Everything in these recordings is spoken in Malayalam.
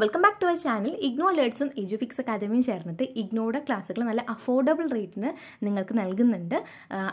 welcome back to our channel IGNOU അലേർട്സും എജുഫിക്സ് അക്കാദമിയും ചേർന്നിട്ട് ഇഗ്നോയുടെ ക്ലാസ്സുകൾ നല്ല അഫോർഡബിൾ റേറ്റിന് നിങ്ങൾക്ക് നൽകുന്നുണ്ട്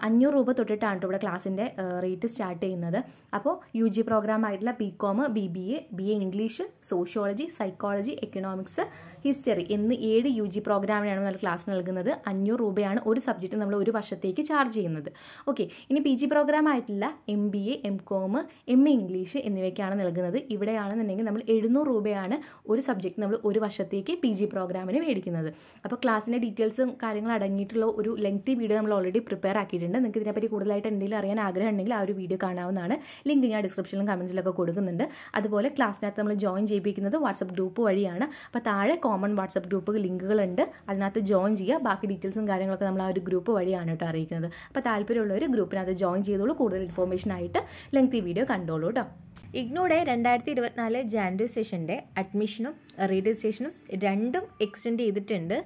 അഞ്ഞൂറ് രൂപ തൊട്ടിട്ടാണ് ഇവിടെ ക്ലാസ്സിൻ്റെ റേറ്റ് സ്റ്റാർട്ട് ചെയ്യുന്നത് അപ്പോൾ യു ജി പ്രോഗ്രാം ആയിട്ടുള്ള B com B B A B A English sociology psychology economics history എന്ന് ഏഴ് യു ജി പ്രോഗ്രാമിനാണ് നമ്മൾ ക്ലാസ് നൽകുന്നത് അഞ്ഞൂറ് രൂപയാണ് ഒരു സബ്ജക്റ്റ് നമ്മൾ ഒരു വർഷത്തേക്ക് ചാർജ് ചെയ്യുന്നത് ഓക്കെ ഇനി പി ജി പ്രോഗ്രാം ആയിട്ടുള്ള M B A M com M A English എന്നിവയ്ക്കാണ് നൽകുന്നത് ഇവിടെയാണെന്നുണ്ടെങ്കിൽ നമ്മൾ എഴുന്നൂറ് രൂപയാണ് ഒരു സബ്ജക്റ്റ് നമ്മൾ ഒരു വർഷത്തേക്ക് പി ജി പ്രോഗ്രാമിന് മേടിക്കുന്നത് അപ്പോൾ ക്ലാസ്സിൻ്റെ ഡീറ്റെയിൽസും കാര്യങ്ങളും അടങ്ങിയിട്ടുള്ള ഒരു ലെങ്തി വീഡിയോ നമ്മൾ ഓൾറെഡി പ്രിപ്പയർ ആക്കിയിട്ടുണ്ട് നിങ്ങൾക്ക് ഇതിനെപ്പറ്റി കൂടുതലായിട്ട് എന്തെങ്കിലും അറിയാൻ ആഗ്രഹം ഉണ്ടെങ്കിൽ ആ ഒരു വീഡിയോ കാണാവുന്നതാണ് ലിങ്ക് ഞാൻ ഡിസ്ക്രിപ്ഷനിലും കമൻസിലൊക്കെ കൊടുക്കുന്നുണ്ട് അതുപോലെ ക്ലാസ്സിനകത്ത് നമ്മൾ ജോയിൻ ചെയ്യിപ്പിക്കുന്നത് വാട്സപ്പ് ഗ്രൂപ്പ് വഴിയാണ് അപ്പോൾ താഴെ കോമൺ വാട്സപ്പ് ഗ്രൂപ്പ് ലിങ്കുകളുണ്ട് അതിനകത്ത് ജോയിൻ ചെയ്യുക ബാക്കി ഡീറ്റെയിൽസും കാര്യങ്ങളൊക്കെ നമ്മൾ ആ ഒരു ഗ്രൂപ്പ് വഴിയാണ് കേട്ടോ അറിയിക്കുന്നത് അപ്പോൾ താല്പര്യമുള്ളവർ ഗ്രൂപ്പിനകത്ത് ജോയിൻ ചെയ്തോളൂ കൂടുതൽ ഇൻഫോർമേഷൻ ആയിട്ട് ലെങ്തി വീഡിയോ കണ്ടോളൂ കേട്ടോ ഇഗ്നോയുടെ രണ്ടായിരത്തി ഇരുപത്തിനാല് ജാനുവരി സെഷൻ്റെ അഡ്മിഷനും രജിസ്ട്രേഷനും രണ്ടും എക്സ്റ്റെൻഡ് ചെയ്തിട്ടുണ്ട്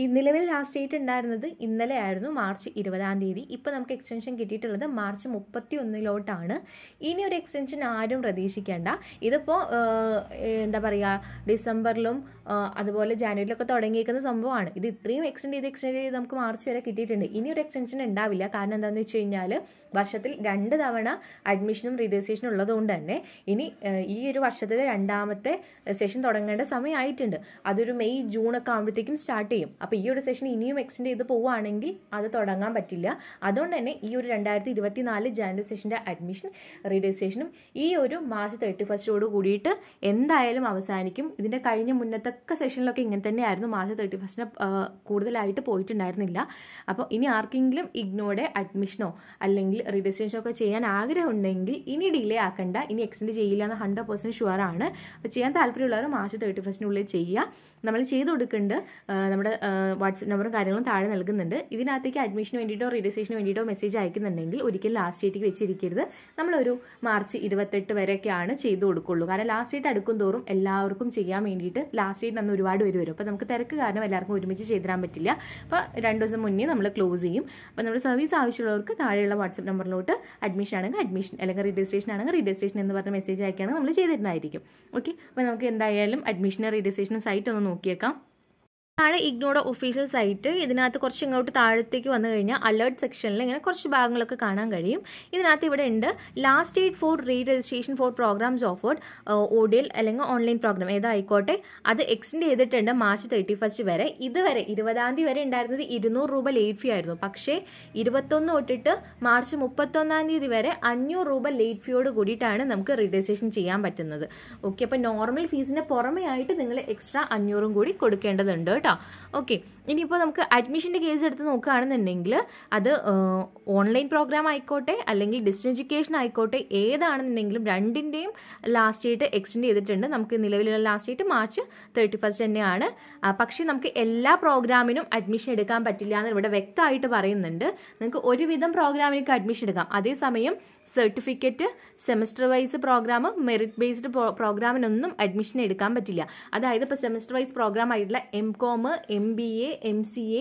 ഈ നിലവിൽ ലാസ്റ്റ് ഡേറ്റ് ഉണ്ടായിരുന്നത് ഇന്നലെ ആയിരുന്നു മാർച്ച് ഇരുപതാം തീയതി ഇപ്പോൾ നമുക്ക് എക്സ്റ്റൻഷൻ കിട്ടിയിട്ടുള്ളത് മാർച്ച് മുപ്പത്തി ഒന്നിലോട്ടാണ് ഇനി ഒരു എക്സ്റ്റൻഷൻ ആരും പ്രതീക്ഷിക്കേണ്ട ഇതിപ്പോൾ എന്താ പറയുക ഡിസംബറിലും അതുപോലെ ജാനുവരിയിലൊക്കെ തുടങ്ങിയിരിക്കുന്ന സംഭവമാണ് ഇത് ഇത്രയും എക്സ്റ്റെൻഡ് ചെയ്ത് എക്സ്റ്റെൻഡ് ചെയ്ത് നമുക്ക് മാർച്ച് വരെ കിട്ടിയിട്ടുണ്ട് ഇനി ഒരു എക്സ്റ്റൻഷൻ ഉണ്ടാവില്ല കാരണം എന്താണെന്ന് വെച്ച് കഴിഞ്ഞാൽ വർഷത്തിൽ രണ്ട് തവണ അഡ്മിഷനും രജിസ്ട്രേഷനും ഉള്ളതുകൊണ്ട് തന്നെ ഇനി ഈ ഒരു വർഷത്തിലെ രണ്ടാമത്തെ സെഷൻ തുടങ്ങേണ്ട സമയമായിട്ടുണ്ട് അതൊരു മെയ് ജൂൺ ഒക്കെ ആകുമ്പോഴത്തേക്കും സ്റ്റാർട്ട് ചെയ്യും അപ്പോൾ ഈ ഒരു സെഷൻ ഇനിയും എക്സ്റ്റെൻഡ് ചെയ്ത് പോവുകയാണെങ്കിൽ അത് തുടങ്ങാൻ പറ്റില്ല അതുകൊണ്ട് തന്നെ ഈ ഒരു രണ്ടായിരത്തി ഇരുപത്തി നാല് ജാനുവരി സെഷൻ്റെ അഡ്മിഷൻ രജിസ്ട്രേഷനും ഈ ഒരു മാർച്ച് തേർട്ടി ഫസ്റ്റോട് കൂടിയിട്ട് എന്തായാലും അവസാനിക്കും ഇതിൻ്റെ കഴിഞ്ഞ മുന്നത്തൊക്കെ സെഷനിലൊക്കെ ഇങ്ങനെ തന്നെയായിരുന്നു മാർച്ച് തേർട്ടി ഫസ്റ്റിന് കൂടുതലായിട്ട് പോയിട്ടുണ്ടായിരുന്നില്ല അപ്പോൾ ഇനി ആർക്കെങ്കിലും ഇഗ്നോയുടെ അഡ്മിഷനോ അല്ലെങ്കിൽ രജിസ്ട്രേഷനോ ഒക്കെ ചെയ്യാൻ ആഗ്രഹം ഉണ്ടെങ്കിൽ ഇനി ഡിലേ ആക്കണ്ട ഇനി എക്സ്റ്റെൻഡ് ചെയ്യില്ല എന്ന് ഹൺഡ്രഡ് പെർസെൻറ്റ് ഷുവർ ആണ് അപ്പോൾ ചെയ്യാൻ താല്പര്യമുള്ളവർ മാർച്ച് തേർട്ടി ഫസ്റ്റിനുള്ളിൽ ചെയ്യുക നമ്മൾ ചെയ്തു കൊടുക്കേണ്ടത് നമ്മുടെ വാട്സപ്പ് നമ്പറും കാര്യങ്ങളും താഴെ നൽകുന്നുണ്ട് ഇതിനകത്തേക്ക് അഡ്മിഷന് വേണ്ടിയിട്ടോ രജിസ്ട്രേഷന് വേണ്ടിയിട്ടോ മെസ്സേജ് അയക്കുന്നുണ്ടെങ്കിൽ ഒരിക്കലും ലാസ്റ്റ് ഡേറ്റ് വെച്ചിരിക്കരുത് നമ്മളൊരു മാർച്ച് ഇരുപത്തെട്ട് വരെയൊക്കെയാണ് ചെയ്തു കൊടുക്കുള്ളൂ കാരണം ലാസ്റ്റ് ഡേറ്റ് അടുക്കും തോറും എല്ലാവർക്കും ചെയ്യാൻ വേണ്ടിയിട്ട് ലാസ്റ്റ് ഡേറ്റ് അന്ന് ഒരുപാട് പേര് വരും അപ്പോൾ നമുക്ക് തിരക്ക് കാരണം എല്ലാവർക്കും ഒരുമിച്ച് ചെയ്തു തരാൻ പറ്റില്ല അപ്പോൾ രണ്ട് ദിവസം മുന്നേ നമ്മൾ ക്ലോസ് ചെയ്യും അപ്പോൾ നമ്മുടെ സർവീസ് ആവശ്യമുള്ളവർക്ക് താഴെയുള്ള വാട്സപ്പ് നമ്പറിലോട്ട് അഡ്മിഷൻ ആണെങ്കിൽ അഡ്മിഷൻ അല്ലെങ്കിൽ രജിസ്ട്രേഷൻ ആണെങ്കിൽ രജിസ്ട്രേഷൻ എന്ന് പറഞ്ഞ മെസ്സേജ് അയക്കുകയാണെങ്കിൽ നമ്മൾ ചെയ്തിരുന്നതായിരിക്കും ഓക്കെ അപ്പോൾ നമുക്ക് എന്തായാലും അഡ്മിഷൻ രജിസ്ട്രേഷനും സൈറ്റ് ഒന്ന് നോക്കിയേക്കാം ആണ് ഇഗ്നോയുടെ ഒഫീഷ്യൽ സൈറ്റ് ഇതിനകത്ത് കുറച്ച് ഇങ്ങോട്ട് താഴത്തേക്ക് വന്നു കഴിഞ്ഞാൽ അലേർട്ട് സെക്ഷനിൽ ഇങ്ങനെ കുറച്ച് ഭാഗങ്ങളൊക്കെ കാണാൻ കഴിയും ഇതിനകത്ത് ഇവിടെ ഉണ്ട് last date for re registration for programs offered ODL അല്ലെങ്കിൽ ഓൺലൈൻ പ്രോഗ്രാം ഏതായിക്കോട്ടെ അത് എക്സ്റ്റെൻഡ് ചെയ്തിട്ടുണ്ട് മാർച്ച് തേർട്ടി ഫസ്റ്റ് വരെ ഇതുവരെ ഇരുപതാം തീയതി വരെ ഉണ്ടായിരുന്നത് ഇരുന്നൂറ് രൂപ ലേറ്റ് ഫീ ആയിരുന്നു പക്ഷേ ഇരുപത്തൊന്ന് തൊട്ടിട്ട് മാർച്ച് മുപ്പത്തൊന്നാം തീയതി വരെ അഞ്ഞൂറ് രൂപ ലേറ്റ് ഫീയോട് കൂടിയിട്ടാണ് നമുക്ക് രജിസ്ട്രേഷൻ ചെയ്യാൻ പറ്റുന്നത് ഓക്കെ അപ്പോൾ നോർമൽ ഫീസിന് പുറമേ ആയിട്ട് നിങ്ങൾ എക്സ്ട്രാ അഞ്ഞൂറും കൂടി കൊടുക്കേണ്ടതുണ്ട് കേട്ടോ ഓക്കെ ഇനിയിപ്പോൾ നമുക്ക് അഡ്മിഷൻ്റെ കേസ് എടുത്ത് നോക്കുകയാണെന്നുണ്ടെങ്കിൽ അത് ഓൺലൈൻ പ്രോഗ്രാം ആയിക്കോട്ടെ അല്ലെങ്കിൽ ഡിസ്റ്റൻസ് എഡ്യൂക്കേഷൻ ആയിക്കോട്ടെ ഏതാണെന്നുണ്ടെങ്കിലും രണ്ടിൻ്റെയും ലാസ്റ്റ് ഡേറ്റ് എക്സ്റ്റെൻഡ് ചെയ്തിട്ടുണ്ട് നമുക്ക് നിലവിലുള്ള last date March thirty first തന്നെയാണ് പക്ഷേ നമുക്ക് എല്ലാ പ്രോഗ്രാമിനും അഡ്മിഷൻ എടുക്കാൻ പറ്റില്ല എന്ന് ഇവിടെ വ്യക്തമായിട്ട് പറയുന്നുണ്ട് നിങ്ങൾക്ക് ഒരുവിധം പ്രോഗ്രാമിലേക്ക് അഡ്മിഷൻ എടുക്കാം അതേസമയം certificate semester wise program merit based പ്രോഗ്രാമിനൊന്നും അഡ്മിഷൻ എടുക്കാൻ പറ്റില്ല അതായത് ഇപ്പോൾ സെമസ്റ്റർ വൈസ് പ്രോഗ്രാം ആയിട്ടുള്ള M com M B A M C A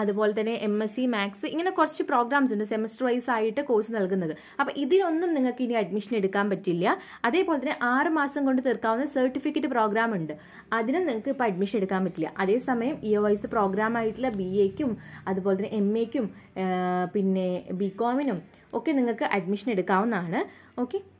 അതുപോലെ തന്നെ എം എസ് സി മാത്സ് ഇങ്ങനെ കുറച്ച് പ്രോഗ്രാംസ് ഉണ്ട് സെമസ്റ്റർ വൈസ് ആയിട്ട് കോഴ്സ് നൽകുന്നത് അപ്പോൾ ഇതിനൊന്നും നിങ്ങൾക്ക് ഇനി അഡ്മിഷൻ എടുക്കാൻ പറ്റില്ല അതേപോലെ തന്നെ ആറ് മാസം കൊണ്ട് തീർക്കാവുന്ന സർട്ടിഫിക്കറ്റ് പ്രോഗ്രാം ഉണ്ട് അതിനും നിങ്ങൾക്ക് ഇപ്പോൾ അഡ്മിഷൻ എടുക്കാൻ പറ്റില്ല അതേസമയം ഇയർ വൈസ് പ്രോഗ്രാം ആയിട്ടുള്ള ബി എക്കും അതുപോലെ തന്നെ എം എക്കും പിന്നെ ബി കോമിനും ഒക്കെ നിങ്ങൾക്ക് അഡ്മിഷൻ എടുക്കാവുന്നതാണ് ഓക്കെ